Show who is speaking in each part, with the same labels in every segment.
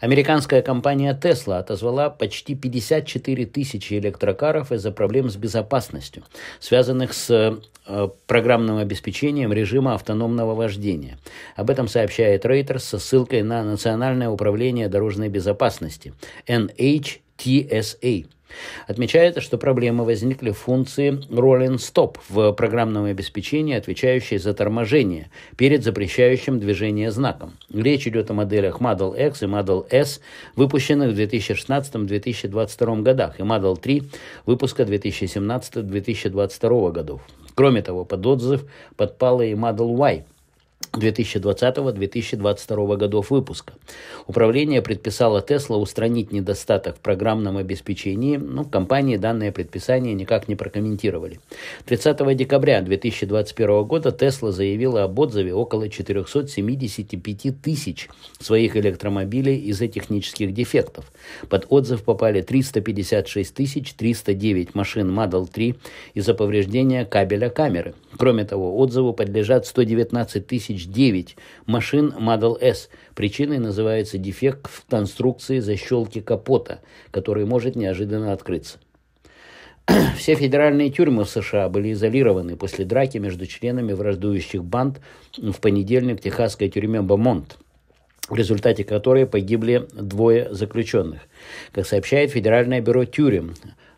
Speaker 1: Американская компания Tesla отозвала почти 54 тысячи электрокаров из-за проблем с безопасностью, связанных с э, программным обеспечением режима автономного вождения. Об этом сообщает Рейтер со ссылкой на Национальное управление дорожной безопасности NHTSA. Отмечается, что проблемы возникли в функции "Rolling Stop в программном обеспечении, отвечающей за торможение перед запрещающим движение знаком. Речь идет о моделях Model X и Model S, выпущенных в 2016-2022 годах, и Model 3 выпуска 2017-2022 годов. Кроме того, под отзыв подпала и Model Y – 2020-2022 годов выпуска. Управление предписало Тесла устранить недостаток в программном обеспечении, но компании данное предписание никак не прокомментировали. 30 декабря 2021 года Тесла заявила об отзыве около 475 тысяч своих электромобилей из-за технических дефектов. Под отзыв попали 356 тысяч 309 машин Model 3 из-за повреждения кабеля камеры. Кроме того, отзыву подлежат 119 тысяч 1009 машин Model S. Причиной называется дефект в конструкции защелки капота, который может неожиданно открыться. Все федеральные тюрьмы в США были изолированы после драки между членами враждующих банд в понедельник в техасской тюрьме Бомонт в результате которой погибли двое заключенных. Как сообщает Федеральное бюро тюрем,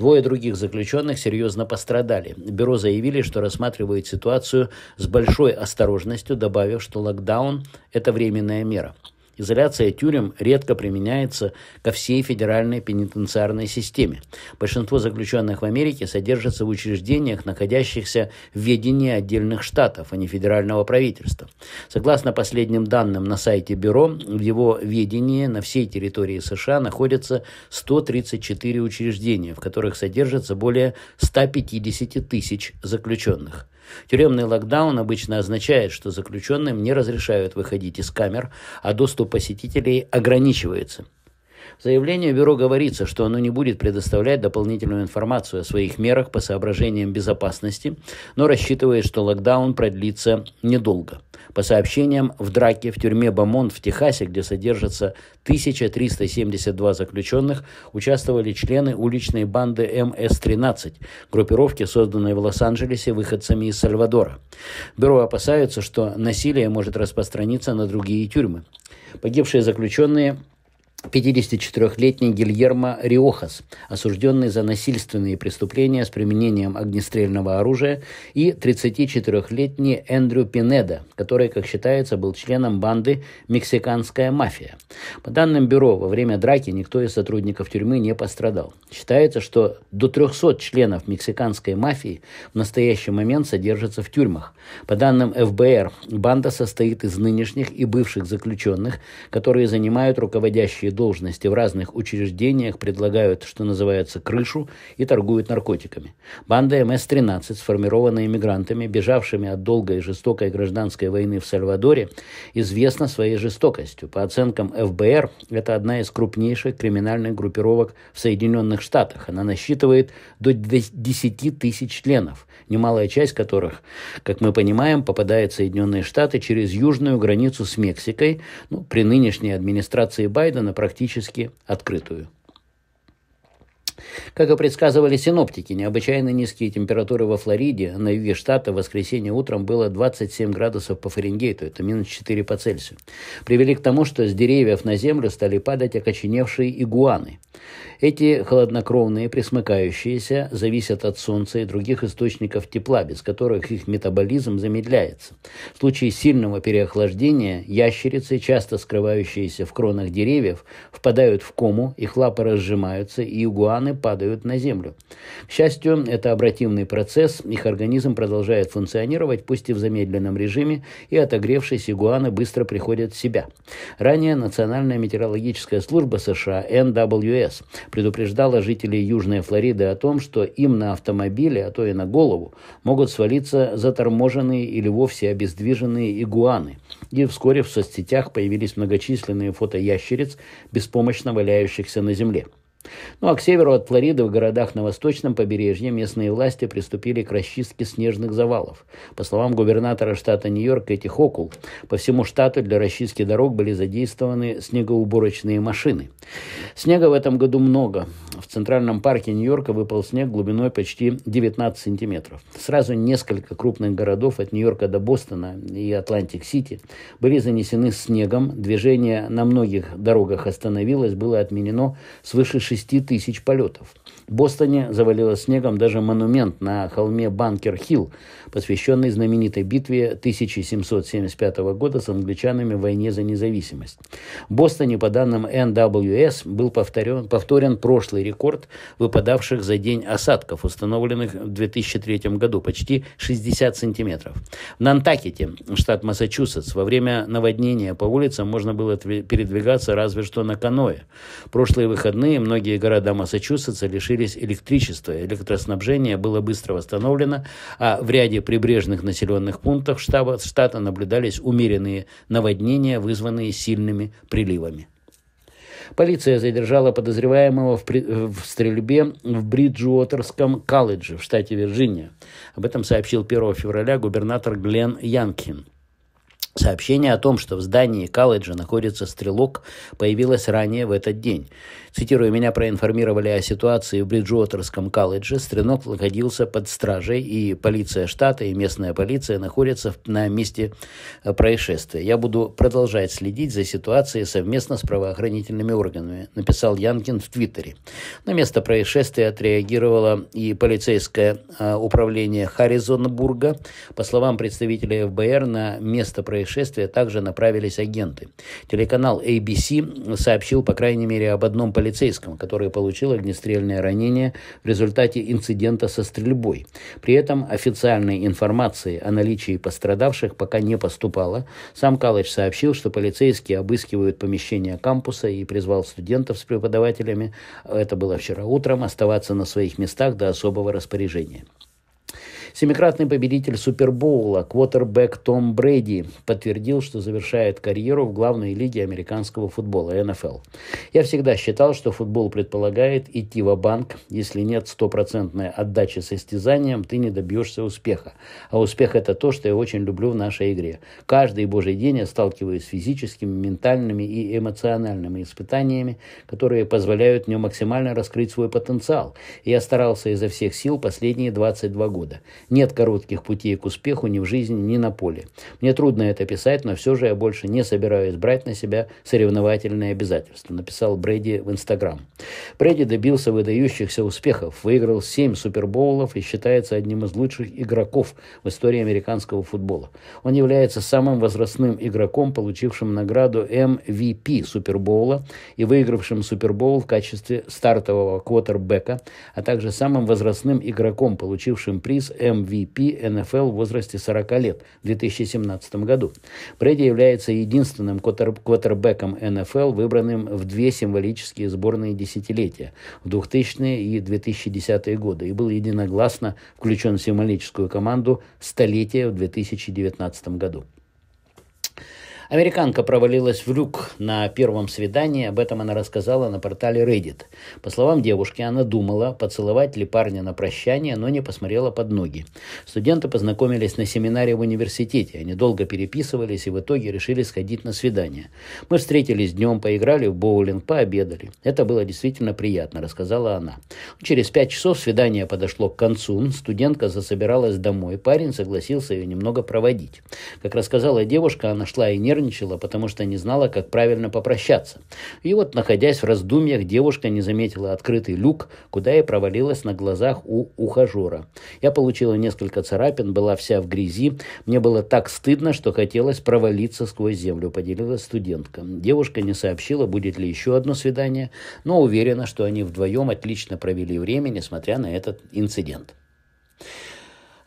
Speaker 1: Двое других заключенных серьезно пострадали. Бюро заявили, что рассматривает ситуацию с большой осторожностью, добавив, что локдаун – это временная мера. Изоляция тюрем редко применяется ко всей федеральной пенитенциарной системе. Большинство заключенных в Америке содержатся в учреждениях, находящихся в ведении отдельных штатов, а не федерального правительства. Согласно последним данным на сайте Бюро, в его ведении на всей территории США находятся 134 учреждения, в которых содержится более 150 тысяч заключенных. Тюремный локдаун обычно означает, что заключенным не разрешают выходить из камер, а доступ посетителей ограничивается. В заявлении бюро говорится, что оно не будет предоставлять дополнительную информацию о своих мерах по соображениям безопасности, но рассчитывает, что локдаун продлится недолго. По сообщениям, в драке в тюрьме Бамонт в Техасе, где содержится 1372 заключенных, участвовали члены уличной банды МС-13, группировки, созданной в Лос-Анджелесе выходцами из Сальвадора. Бюро опасаются, что насилие может распространиться на другие тюрьмы. Погибшие заключенные 54-летний Гильермо Риохас, осужденный за насильственные преступления с применением огнестрельного оружия, и 34-летний Эндрю Пинеда, который, как считается, был членом банды «Мексиканская мафия». По данным бюро, во время драки никто из сотрудников тюрьмы не пострадал. Считается, что до 300 членов мексиканской мафии в настоящий момент содержатся в тюрьмах. По данным ФБР, банда состоит из нынешних и бывших заключенных, которые занимают руководящие занимали должности в разных учреждениях, предлагают, что называется, крышу и торгуют наркотиками. Банда МС-13, сформированная иммигрантами, бежавшими от долгой и жестокой гражданской войны в Сальвадоре, известна своей жестокостью. По оценкам ФБР, это одна из крупнейших криминальных группировок в Соединенных Штатах. Она насчитывает до 10 тысяч членов, немалая часть которых, как мы понимаем, попадает в Соединенные Штаты через южную границу с Мексикой. Ну, при нынешней администрации Байдена практически открытую. Как и предсказывали синоптики, необычайно низкие температуры во Флориде, на юге штата в воскресенье утром было 27 градусов по Фаренгейту, это минус 4 по Цельсию, привели к тому, что с деревьев на землю стали падать окоченевшие игуаны. Эти холоднокровные, присмыкающиеся, зависят от солнца и других источников тепла, без которых их метаболизм замедляется. В случае сильного переохлаждения ящерицы, часто скрывающиеся в кронах деревьев, впадают в кому, их лапы разжимаются, и игуаны органы падают на землю. К счастью, это обративный процесс, их организм продолжает функционировать, пусть и в замедленном режиме, и отогревшиеся игуаны быстро приходят в себя. Ранее Национальная метеорологическая служба США NWS предупреждала жителей Южной Флориды о том, что им на автомобиле, а то и на голову, могут свалиться заторможенные или вовсе обездвиженные игуаны. И вскоре в соцсетях появились многочисленные фото ящериц, беспомощно валяющихся на земле. Ну а к северу от Флориды в городах на восточном побережье местные власти приступили к расчистке снежных завалов. По словам губернатора штата Нью-Йорк Кэти Хокул, по всему штату для расчистки дорог были задействованы снегоуборочные машины. Снега в этом году много. В центральном парке Нью-Йорка выпал снег глубиной почти 19 сантиметров. Сразу несколько крупных городов от Нью-Йорка до Бостона и Атлантик-Сити были занесены снегом. Движение на многих дорогах остановилось, было отменено свыше 6 тысяч полетов. В Бостоне завалило снегом даже монумент на холме Банкер-Хилл, посвященный знаменитой битве 1775 года с англичанами в войне за независимость. В Бостоне, по данным NWS, был повторен, повторен прошлый рекорд выпадавших за день осадков, установленных в 2003 году, почти 60 сантиметров. В Нантакете, штат Массачусетс, во время наводнения по улицам можно было передвигаться разве что на каное. прошлые выходные многие города Массачусетса лишили лишились электричество, Электроснабжение было быстро восстановлено, а в ряде прибрежных населенных пунктов штаба, штата наблюдались умеренные наводнения, вызванные сильными приливами. Полиция задержала подозреваемого в, при... в стрельбе в Бриджуотерском колледже в штате Вирджиния. Об этом сообщил 1 февраля губернатор Глен Янкин. Сообщение о том, что в здании колледжа находится стрелок, появилось ранее в этот день. Цитирую, меня проинформировали о ситуации в Бриджуотерском колледже. Стрелок находился под стражей, и полиция штата, и местная полиция находятся на месте э, происшествия. Я буду продолжать следить за ситуацией совместно с правоохранительными органами, написал Янкин в Твиттере. На место происшествия отреагировало и полицейское э, управление Харизонбурга. По словам представителя ФБР, на место происшествия происшествия также направились агенты. Телеканал ABC сообщил, по крайней мере, об одном полицейском, который получил огнестрельное ранение в результате инцидента со стрельбой. При этом официальной информации о наличии пострадавших пока не поступало. Сам Калыч сообщил, что полицейские обыскивают помещение кампуса и призвал студентов с преподавателями, это было вчера утром, оставаться на своих местах до особого распоряжения. Семикратный победитель Супербоула, квотербек Том Брэди, подтвердил, что завершает карьеру в главной лиге американского футбола, НФЛ. Я всегда считал, что футбол предполагает идти в банк Если нет стопроцентной отдачи состязаниям, ты не добьешься успеха. А успех – это то, что я очень люблю в нашей игре. Каждый божий день я сталкиваюсь с физическими, ментальными и эмоциональными испытаниями, которые позволяют мне максимально раскрыть свой потенциал. И я старался изо всех сил последние 22 года. Нет коротких путей к успеху ни в жизни, ни на поле. Мне трудно это писать, но все же я больше не собираюсь брать на себя соревновательные обязательства, написал Брэди в Инстаграм. Брэди добился выдающихся успехов, выиграл 7 супербоулов и считается одним из лучших игроков в истории американского футбола. Он является самым возрастным игроком, получившим награду MVP эм супербоула и выигравшим супербоул в качестве стартового квотербека, а также самым возрастным игроком, получившим приз MVP эм MVP НФЛ в возрасте 40 лет в 2017 году. Брэди является единственным квотербеком НФЛ, выбранным в две символические сборные десятилетия в 2000-е и 2010-е годы и был единогласно включен в символическую команду столетия в 2019 году. Американка провалилась в люк на первом свидании, об этом она рассказала на портале Reddit. По словам девушки, она думала, поцеловать ли парня на прощание, но не посмотрела под ноги. Студенты познакомились на семинаре в университете, они долго переписывались и в итоге решили сходить на свидание. Мы встретились днем, поиграли в боулинг, пообедали. Это было действительно приятно, рассказала она. Через пять часов свидание подошло к концу, студентка засобиралась домой, парень согласился ее немного проводить. Как рассказала девушка, она шла энергией нервничала, потому что не знала, как правильно попрощаться. И вот, находясь в раздумьях, девушка не заметила открытый люк, куда и провалилась на глазах у ухажера. Я получила несколько царапин, была вся в грязи. Мне было так стыдно, что хотелось провалиться сквозь землю, поделилась студентка. Девушка не сообщила, будет ли еще одно свидание, но уверена, что они вдвоем отлично провели время, несмотря на этот инцидент.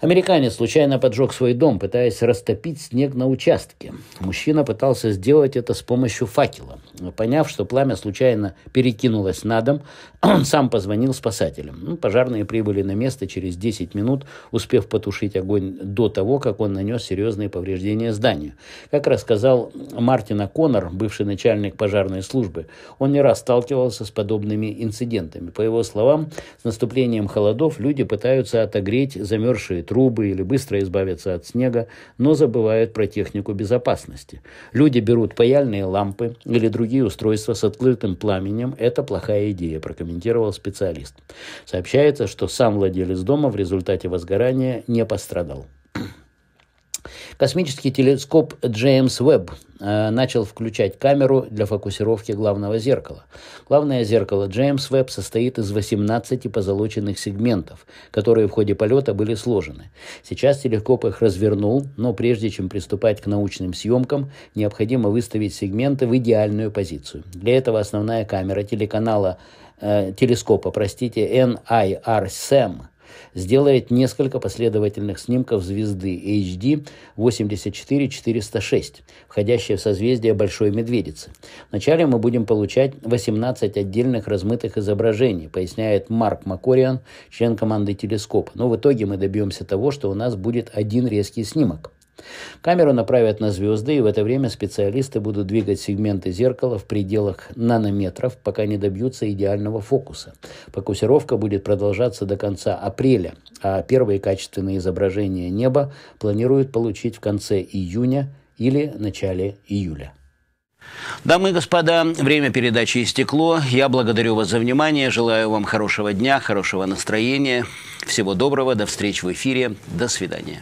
Speaker 1: Американец случайно поджег свой дом, пытаясь растопить снег на участке. Мужчина пытался сделать это с помощью факела. Поняв, что пламя случайно перекинулось на дом, он сам позвонил спасателям. Ну, пожарные прибыли на место через 10 минут, успев потушить огонь до того, как он нанес серьезные повреждения зданию. Как рассказал Мартин Коннор, бывший начальник пожарной службы, он не раз сталкивался с подобными инцидентами. По его словам, с наступлением холодов люди пытаются отогреть замерзшие трубы трубы или быстро избавиться от снега, но забывают про технику безопасности. Люди берут паяльные лампы или другие устройства с открытым пламенем. Это плохая идея, прокомментировал специалист. Сообщается, что сам владелец дома в результате возгорания не пострадал. Космический телескоп Джеймс Уэбб э, начал включать камеру для фокусировки главного зеркала. Главное зеркало Джеймс Веб состоит из 18 позолоченных сегментов, которые в ходе полета были сложены. Сейчас телескоп их развернул, но прежде чем приступать к научным съемкам, необходимо выставить сегменты в идеальную позицию. Для этого основная камера телеканала э, телескопа, простите, NIR SAM – сделает несколько последовательных снимков звезды HD 84406, входящей в созвездие Большой Медведицы. Вначале мы будем получать 18 отдельных размытых изображений, поясняет Марк Макориан, член команды телескопа. Но в итоге мы добьемся того, что у нас будет один резкий снимок. Камеру направят на звезды, и в это время специалисты будут двигать сегменты зеркала в пределах нанометров, пока не добьются идеального фокуса. Фокусировка будет продолжаться до конца апреля, а первые качественные изображения неба планируют получить в конце июня или начале июля. Дамы и господа, время передачи истекло. Я благодарю вас за внимание, желаю вам хорошего дня, хорошего настроения, всего доброго, до встреч в эфире, до свидания.